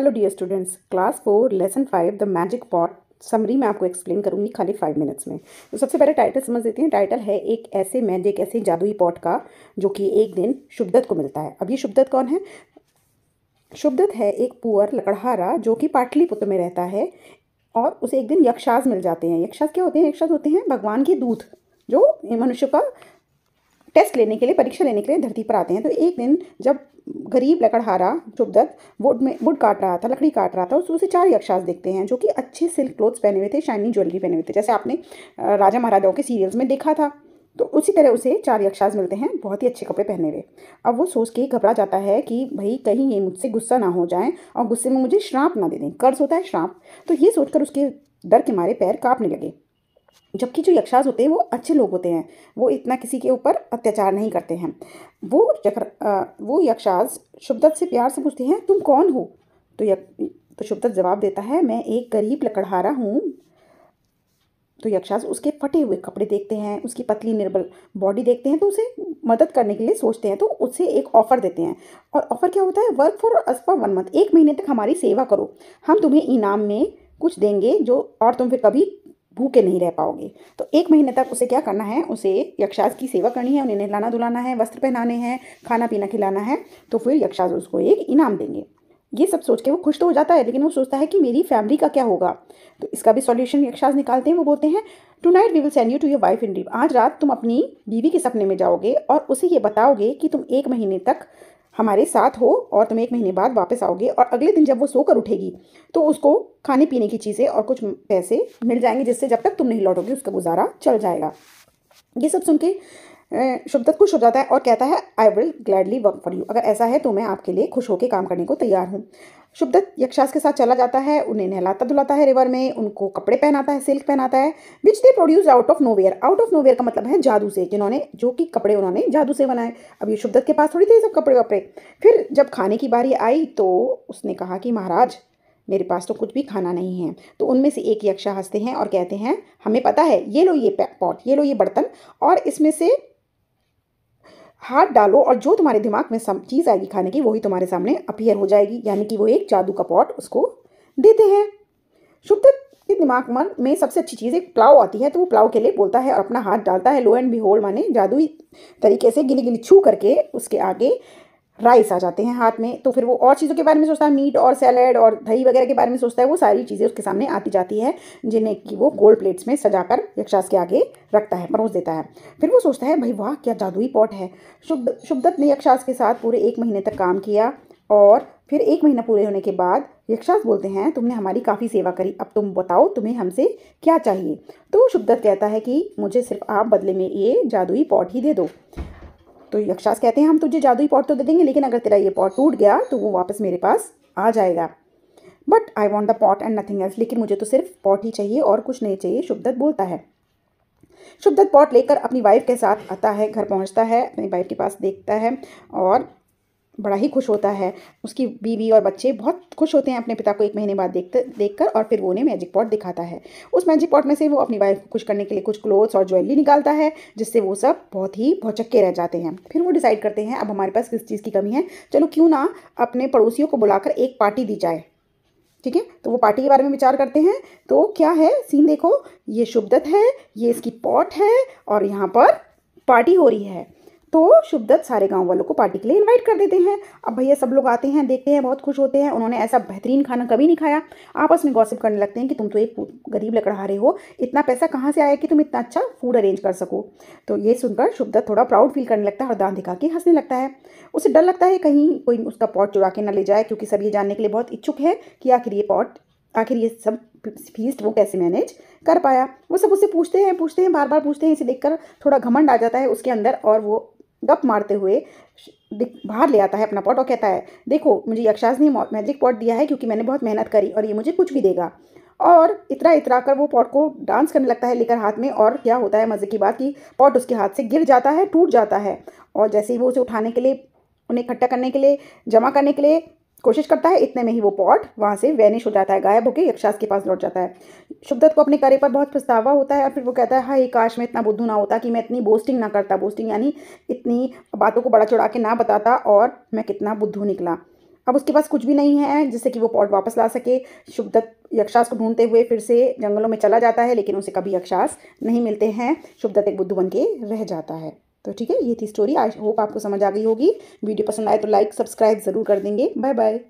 hello dear students class four lesson five the magic pot summary मैं आपको explain करूंगी खाली फाइव मिनट्स में तो सबसे पहले टाइटल समझ देते हैं टाइटल है एक ऐसे मैजिक ऐसे जादुई पॉट का जो कि एक दिन शुभदत्त को मिलता है अब ये शुभदत्त कौन है शुभदत्त है एक पुअर लकड़हारा जो कि पाटलिपुत्र में रहता है और उसे एक दिन यक्षाज मिल जाते हैं यक्षाज क्या होते हैं यक्षाज होते हैं भगवान के दूध जो मनुष्य का टेस्ट लेने के लिए परीक्षा लेने के लिए धरती पर आते हैं तो एक दिन जब गरीब लकड़हारा ध्रुवदत्त वुड में वुड काट रहा था लकड़ी काट रहा था उसमें से चार यक्षास देखते हैं जो कि अच्छे सिल्क क्लोथ्स पहने हुए थे शाइनिंग ज्वेलरी पहने हुए थे जैसे आपने राजा महाराजाओं के सीरियल्स में देखा था तो उसी तरह उसे चार यक्षास मिलते हैं बहुत ही अच्छे कपड़े पहने हुए अब वो सोच के घबरा जाता है कि भाई कहीं ये मुझसे गुस्सा ना हो जाए और गुस्से में मुझे श्राप ना दे दें कर्ज होता है श्राप तो ये सोचकर उसके डर के मारे पैर काँपने लगे जबकि जो यक्षाज होते हैं वो अच्छे लोग होते हैं वो इतना किसी के ऊपर अत्याचार नहीं करते हैं वो चक्र वो यक्षाज शुभदत्त से प्यार से पूछते हैं तुम कौन हो तो यक तो शुभदत्त जवाब देता है मैं एक गरीब लकड़हारा हूँ तो यक्षाज उसके फटे हुए कपड़े देखते हैं उसकी पतली निर्बल बॉडी देखते हैं तो उसे मदद करने के लिए सोचते हैं तो उसे एक ऑफ़र देते हैं और ऑफ़र क्या होता है work for us for one month एक महीने तक हमारी सेवा करो हम तुम्हें इनाम में कुछ देंगे जो और तुम फिर कभी भूखे नहीं रह पाओगे तो एक महीने तक उसे क्या करना है उसे यक्षाज की सेवा करनी है उन्हें नहलाना धुलाना है वस्त्र पहनाने हैं खाना पीना खिलाना है तो फिर यक्षाज उसको एक इनाम देंगे ये सब सोच के वो खुश तो हो जाता है लेकिन वो सोचता है कि मेरी फैमिली का क्या होगा तो इसका भी सॉल्यूशन यक्षाज निकालते हैं वो बोलते हैं tonight we will send you to your wife in dream आज रात तुम अपनी बीवी के सपने में जाओगे और उसे ये बताओगे कि तुम एक महीने तक हमारे साथ हो और तुम एक महीने बाद वापस आओगे और अगले दिन जब वो सोकर उठेगी तो उसको खाने पीने की चीज़ें और कुछ पैसे मिल जाएंगे जिससे जब तक तुम नहीं लौटोगे उसका गुजारा चल जाएगा ये सब सुन के शुभदत्त खुश हो जाता है और कहता है I will gladly work for you अगर ऐसा है तो मैं आपके लिए खुश होकर काम करने को तैयार हूँ शुभदत्त यक्षास के साथ चला जाता है उन्हें नहलाता धुलाता है रिवर में उनको कपड़े पहनाता है सिल्क पहनाता है which they produce out of nowhere out of nowhere का मतलब है जादू से जिन्होंने जो कि कपड़े उन्होंने जादू से बनाए अब ये शुभदत्त के पास थोड़ी थे सब कपड़े वपड़े फिर जब खाने की बारी आई तो उसने कहा कि महाराज मेरे पास तो कुछ भी खाना नहीं है तो उनमें से एक यक्षा हंसते हैं और कहते हैं हमें पता है ये लो ये पॉट ये लो ये बर्तन और इसमें से हाथ डालो और जो तुम्हारे दिमाग में चीज़ आएगी खाने की वही तुम्हारे सामने अपीयर हो जाएगी यानी कि वो एक जादू का पॉट उसको देते हैं शुद्ध के दिमाग मन में सबसे अच्छी चीज़ एक प्लाव आती है तो वो प्लाव के लिए बोलता है और अपना हाथ डालता है लो एंड बिहोल्ड माने जादुई तरीके से गिली गिली छू करके उसके आगे राइस आ जाते हैं हाथ में तो फिर वो और चीज़ों के बारे में सोचता है मीट और सैलड और दही वगैरह के बारे में सोचता है वो सारी चीज़ें उसके सामने आती जाती है जिन्हें कि वो गोल्ड प्लेट्स में सजा कर यक्षास के आगे रखता है परोस देता है फिर वो सोचता है भाई वाह क्या जादुई पॉट है शुभ शुभदत्त ने यक्षास के साथ पूरे एक महीने तक काम किया और फिर एक महीना पूरे होने के बाद यक्षास बोलते हैं तुमने हमारी काफ़ी सेवा करी अब तुम बताओ तुम्हें हमसे क्या चाहिए तो शुभदत्त कहता है कि मुझे सिर्फ आप बदले में ये जादुई पॉट ही दे दो तो यक्षास कहते हैं हम तुझे जादुई पॉट तो दे देंगे लेकिन अगर तेरा ये पॉट टूट गया तो वो वापस मेरे पास आ जाएगा but I want the pot and nothing else लेकिन मुझे तो सिर्फ पॉट ही चाहिए और कुछ नहीं चाहिए शुभदत्त बोलता है शुभदत्त पॉट लेकर अपनी वाइफ के साथ आता है घर पहुंचता है अपनी वाइफ के पास देखता है और बड़ा ही खुश होता है उसकी बीवी और बच्चे बहुत खुश होते हैं अपने पिता को एक महीने बाद देखते देख कर और फिर वो उन्हें मैजिक पॉट दिखाता है उस मैजिक पॉट में से वो अपनी वाइफ को खुश करने के लिए कुछ क्लोथ्स और ज्वेलरी निकालता है जिससे वो सब बहुत ही भौचक्के रह जाते हैं फिर वो डिसाइड करते हैं अब हमारे पास किस चीज़ की कमी है चलो क्यों ना अपने पड़ोसियों को बुलाकर एक पार्टी दी जाए ठीक है तो वो पार्टी के बारे में विचार करते हैं तो क्या है सीन देखो ये शुभदत्त है ये इसकी पॉट है और यहाँ पर पार्टी हो रही है तो शुभदत्त सारे गांव वालों को पार्टी के लिए इनवाइट कर देते हैं अब भैया सब लोग आते हैं देखते हैं बहुत खुश होते हैं उन्होंने ऐसा बेहतरीन खाना कभी नहीं खाया आपस में गॉसिप करने लगते हैं कि तुम तो एक गरीब रहे हो इतना पैसा कहाँ से आया कि तुम इतना अच्छा फूड अरेंज कर सको तो ये सुनकर शुभदत्त थोड़ा प्राउड फील करने लगता है और दान दिखा के हंसने लगता है उसे डर लगता है कहीं कोई उसका पॉट चुरा के न ले जाए क्योंकि सब ये जानने के लिए बहुत इच्छुक है कि आखिर ये पॉट आखिर ये सब फीस वो कैसे मैनेज कर पाया वो सब उससे पूछते हैं पूछते हैं बार बार पूछते हैं इसे देखकर थोड़ा घमंड आ जाता है उसके अंदर और वो गप मारते हुए बाहर ले आता है अपना पॉट और कहता है देखो मुझे यक्षास ने मैजिक पॉट दिया है क्योंकि मैंने बहुत मेहनत करी और ये मुझे कुछ भी देगा और इतरा इतरा कर वो पॉट को डांस करने लगता है लेकर हाथ में और क्या होता है मज़े की बात कि पॉट उसके हाथ से गिर जाता है टूट जाता है और जैसे ही वो उसे उठाने के लिए उन्हें इकट्ठा करने के लिए जमा करने के लिए कोशिश करता है इतने में ही वो पॉट वहाँ से वैनिश हो जाता है गायब होकर यक्षास के पास लौट जाता है शुभदत्त को अपने कार्य पर बहुत पछतावा होता है और फिर वो कहता है हाई काश मैं इतना बुद्धू ना होता कि मैं इतनी बोस्टिंग ना करता बोस्टिंग यानी इतनी बातों को बड़ा चढ़ा के ना बताता और मैं कितना बुद्धू निकला अब उसके पास कुछ भी नहीं है जिससे कि वो पॉट वापस ला सके शुभदत्त यक्षास को ढूंढते हुए फिर से जंगलों में चला जाता है लेकिन उसे कभी यक्षास नहीं मिलते हैं शुभदत्त एक बुद्धू बन के रह जाता है तो ठीक है ये थी स्टोरी आई होप आपको समझ आ गई होगी वीडियो पसंद आए तो लाइक सब्सक्राइब ज़रूर कर देंगे बाय बाय